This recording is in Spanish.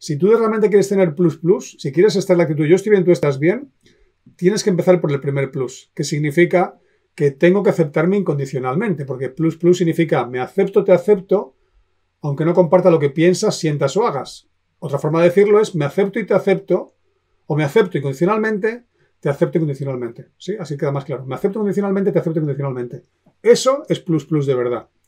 Si tú realmente quieres tener plus plus, si quieres estar en la actitud yo estoy bien, tú estás bien, tienes que empezar por el primer plus, que significa que tengo que aceptarme incondicionalmente, porque plus plus significa me acepto, te acepto, aunque no comparta lo que piensas, sientas o hagas. Otra forma de decirlo es me acepto y te acepto, o me acepto incondicionalmente, te acepto incondicionalmente. ¿sí? Así queda más claro. Me acepto incondicionalmente, te acepto incondicionalmente. Eso es plus plus de verdad.